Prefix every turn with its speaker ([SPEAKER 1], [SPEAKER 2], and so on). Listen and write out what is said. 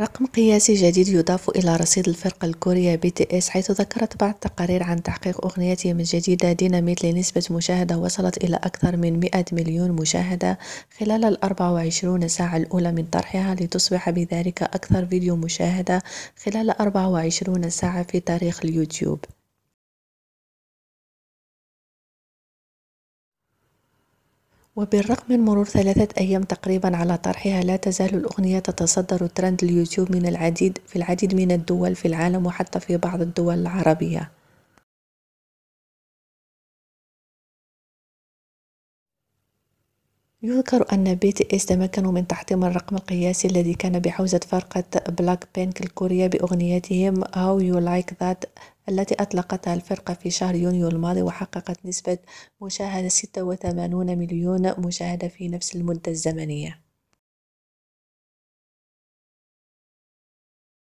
[SPEAKER 1] رقم قياسي جديد يضاف إلى رصيد الفرقة الكورية بي تي اس حيث ذكرت بعض التقارير عن تحقيق أغنيتهم الجديدة ديناميت لنسبة مشاهدة وصلت إلى أكثر من 100 مليون مشاهدة خلال ال 24 ساعة الأولى من طرحها لتصبح بذلك أكثر فيديو مشاهدة خلال 24 ساعة في تاريخ اليوتيوب وبالرغم من مرور ثلاثة أيام تقريبا على طرحها لا تزال الأغنية تتصدر ترند اليوتيوب من العديد في العديد من الدول في العالم وحتى في بعض الدول العربية يذكر أن بي تي إس تمكنوا من تحطيم الرقم القياسي الذي كان بحوزة فرقة بلاك بينك الكورية بأغنيتهم How You Like That التي أطلقتها الفرقة في شهر يونيو الماضي وحققت نسبة مشاهدة 86 مليون مشاهدة في نفس المدة الزمنية